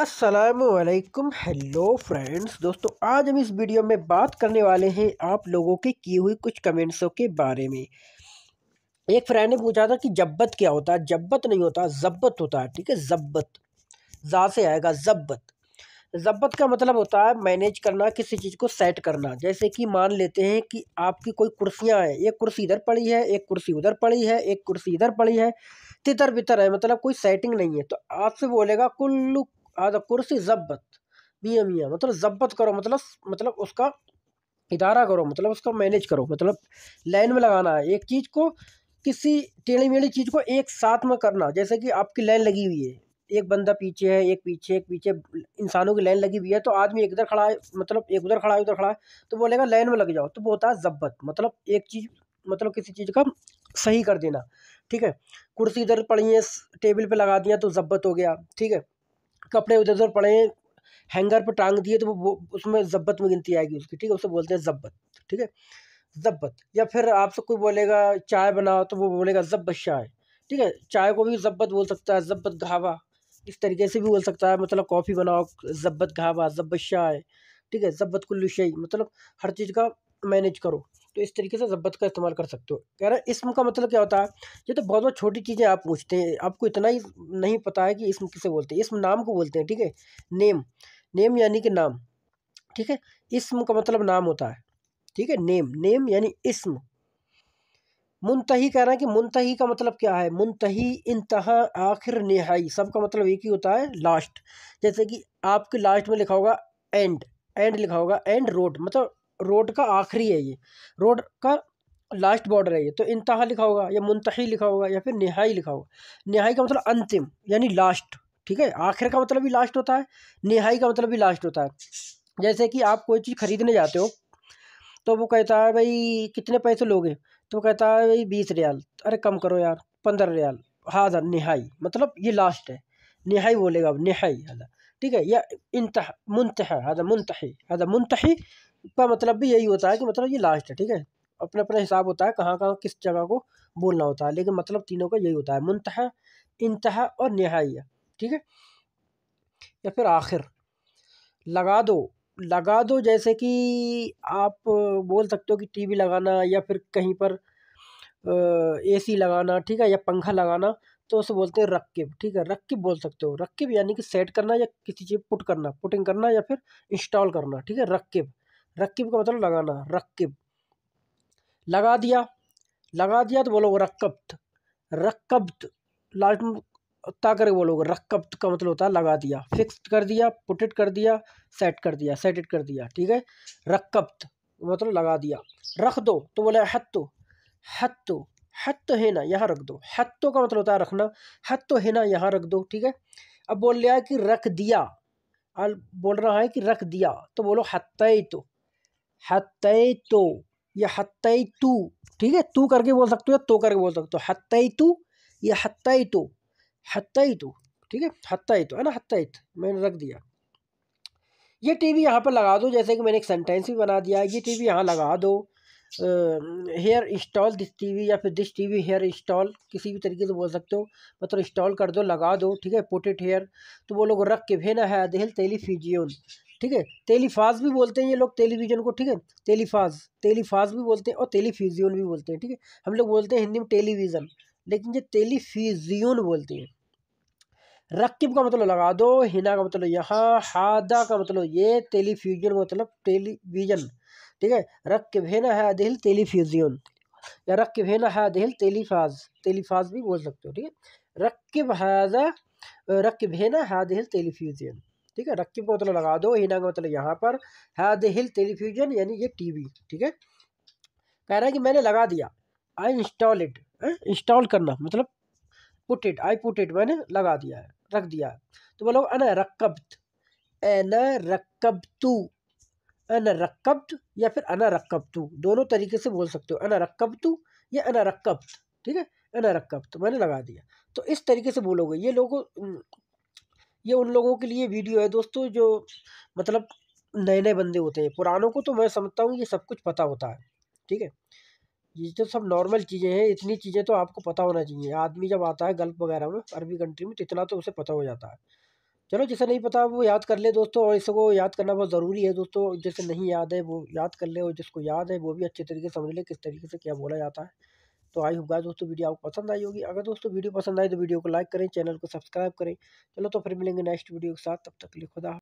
असलकुम hello friends दोस्तों आज हम इस वीडियो में बात करने वाले हैं आप लोगों के किए हुई कुछ कमेंट्सों के बारे में एक फ्रेंड ने पूछा था कि जब्बत क्या होता है जब्बत नहीं होता जब्बत होता है ठीक है जब्बत जा से आएगा जब्बत जब्बत का मतलब होता है मैनेज करना किसी चीज़ को सेट करना जैसे कि मान लेते हैं कि आपकी कोई कुर्सियाँ हैं एक कुर्सी इधर पड़ी है एक कुर्सी उधर पड़ी है एक कुर्सी इधर पड़ी है तितर बितर है मतलब कोई सेटिंग नहीं है तो आपसे बोलेगा कुल्लू आधा कुर्सी जब्बत मियाँ मियाँ मतलब जब्बत करो मतलब मतलब उसका इदारा करो मतलब उसका मैनेज करो मतलब लाइन में लगाना है एक चीज़ को किसी टेढ़ी मेढ़ी चीज़ को एक साथ में करना जैसे कि आपकी लाइन लगी हुई है एक बंदा पीछे है एक पीछे एक पीछे इंसानों की लाइन लगी हुई है तो आदमी एक इधर खड़ा है मतलब एक उधर खड़ा है उधर खड़ा है तो बोलेगा लाइन में लग जाओ तो वो होता है जब्बत मतलब एक चीज़ मतलब किसी चीज़ का सही कर देना ठीक है कुर्सी इधर पड़ी है टेबल पे लगा दिया तो जब्बत हो गया ठीक है कपड़े उधर उधर पड़े हैं हैंगर पर टांग दिए तो वो उसमें जब्बत में गिनती आएगी उसकी ठीक है उसे बोलते हैं जब्बत ठीक है जब्बत या फिर आपसे कोई बोलेगा चाय बनाओ तो वो बोलेगा जब्बत चाय ठीक है चाय को भी जब्बत बोल सकता है जब्बत घावा इस तरीके से भी बोल सकता है मतलब कॉफ़ी बनाओ जब्बत घावा जब्बत चाय ठीक है जब्बत कुल्लू शई मतलब हर चीज़ का मैनेज करो तो इस तरीके से ज़ब्बत का इस्तेमाल कर सकते हो कह रहा है इसम का मतलब क्या होता है ये तो बहुत बहुत छोटी चीज़ें आप पूछते हैं आपको इतना ही नहीं पता है कि इसम किसे बोलते हैं इसम नाम को बोलते हैं ठीक है नेम नेम यानी कि नाम ठीक है इसम का मतलब नाम होता है ठीक है नेम नेम यानी इसम मुंतही कह रहा है कि मुंतही का मतलब क्या है मुंतही इंतहा आखिर नहाई सब का मतलब एक ही होता है लास्ट जैसे कि आपके लास्ट में लिखा होगा एंड एंड लिखा होगा एंड रोड मतलब रोड का आखिरी है ये रोड का लास्ट बॉर्डर है ये तो इंतहा लिखा होगा या मुंतही लिखा होगा या फिर नहाई लिखा होगा नहाई का मतलब अंतिम यानी लास्ट ठीक है आखिर का मतलब भी लास्ट होता है नहाई का मतलब भी लास्ट होता है जैसे कि आप कोई चीज़ खरीदने जाते हो तो वो कहता है भाई कितने पैसे लोगे तो कहता है भाई बीस रियाल अरे कम करो यार पंद्रह रियाल हाजर नहाई मतलब ये लास्ट है नहाई बोलेगा अब नहाई हाजा ठीक है या इंतहा मुंतहा हाजा मुंतही हाजा मुंतही का मतलब भी यही होता है कि मतलब ये लास्ट है ठीक है अपने अपना हिसाब होता है कहाँ कहाँ किस जगह को बोलना होता है लेकिन मतलब तीनों का यही होता है मुंतहा इंतहा और नहाइया ठीक है या फिर आखिर लगा दो लगा दो जैसे कि आप बोल सकते हो कि टीवी लगाना या फिर कहीं पर एसी लगाना ठीक है या पंखा लगाना तो उसे बोलते हैं रक्किब ठीक है रक्किब बोल सकते हो रक्किब यानी कि सेट करना या किसी चीज़ पुट करना पुटिंग करना या फिर इंस्टॉल करना ठीक है रक्किब रक्कीब का मतलब लगाना रक्कीब लगा दिया लगा दिया तो बोलोगे रक्कब्त रक्कब्त लास्ट ता करके बोलोगे रक्कब्त का मतलब होता है लगा दिया फिक्स कर दिया पुटेड कर दिया सेट कर दिया इट कर दिया ठीक है रक्कब्त मतलब लगा दिया रख दो तो बोले हत्तो हत्तो हत्तो है ना यहाँ रख दो हत्तो का मतलब होता है रखना हत्तो है ना यहाँ रख दो ठीक है अब बोल लिया है कि रख दिया बोल रहा है कि रख दिया तो बोलो हत्तई तो हत्तई तो या हत्तई तू ठीक है तू करके बोल सकते हो या तो करके बोल सकते हो हत्तई तू या हत्तई तो हत्तई तो ठीक है हत्तई तो है ना हत्तई मैंने रख दिया ये टी वी यहाँ पर लगा दो जैसे कि मैंने एक सेंटेंस भी बना दिया ये टी वी यहाँ लगा दो here install this T V या फिर this T V here install किसी भी तरीके से बोल सकते हो मतलब इंस्टॉल कर दो लगा दो ठीक है पोटेट हेयर तो वो लोग रख के भेना है दिल तेली फीजियन ठीक है टेलीफाज भी बोलते हैं ये लोग टेलीविज़न को ठीक है टेलीफाज टेलीफाज भी बोलते हैं और टेलीफ्यूजियन भी बोलते हैं ठीक है हम लोग बोलते हैं हिंदी में टेलीविज़न लेकिन ये टेलीफ्यूजियन बोलते हैं रकब का मतलब लगा दो हिना का मतलब यहाँ हादा का मतलब ये टेलीफ्यूजन मतलब टेलीविज़न ठीक है रक्किब हेना है दिल टेलीफ्यूजियन या रक्किब भेना है दिल टेलीफाज टेलीफाज भी बोल सकते हो ठीक है रक्किब हाजा रक्किब भेना है दिल टेलीफ्यूजियन ठीक है रक्की बोतल मतलब लगा दो हिना का मतलब यहाँ पर है द हिल टेलीफ्यूजन यानी ये टीवी ठीक है कह रहा है कि मैंने लगा दिया आई इंस्टॉल इट इंस्टॉल करना मतलब put it I put it मैंने लगा दिया है रख दिया है तो बोलो अन रकब एन रकब तू अन रक्कब्त या फिर अन रकब तू दोनों तरीके से बोल सकते हो अन रकब तू या अन रकब ठीक है अन रकब तो मैंने लगा दिया तो इस तरीके से बोलोगे ये लोगों ये उन लोगों के लिए वीडियो है दोस्तों जो मतलब नए नए बंदे होते हैं पुरानों को तो मैं समझता हूँ ये सब कुछ पता होता है ठीक है ये तो सब नॉर्मल चीज़ें हैं इतनी चीज़ें तो आपको पता होना चाहिए आदमी जब आता है गल्फ वगैरह में अरबी कंट्री में तो इतना तो उसे पता हो जाता है चलो जिसे नहीं पता वो याद कर ले दोस्तों और इसको याद करना बहुत ज़रूरी है दोस्तों जिसे नहीं याद है वो याद कर ले और जिसको याद है वो भी अच्छे तरीके से समझ ले किस तरीके से क्या बोला जाता है तो आई हूँ गाय दोस्तों वीडियो आपको पसंद आई होगी अगर दोस्तों वीडियो पसंद आए तो वीडियो को लाइक करें चैनल को सब्सक्राइब करें चलो तो फिर मिलेंगे नेक्स्ट वीडियो के साथ तब तक के लिए खुदा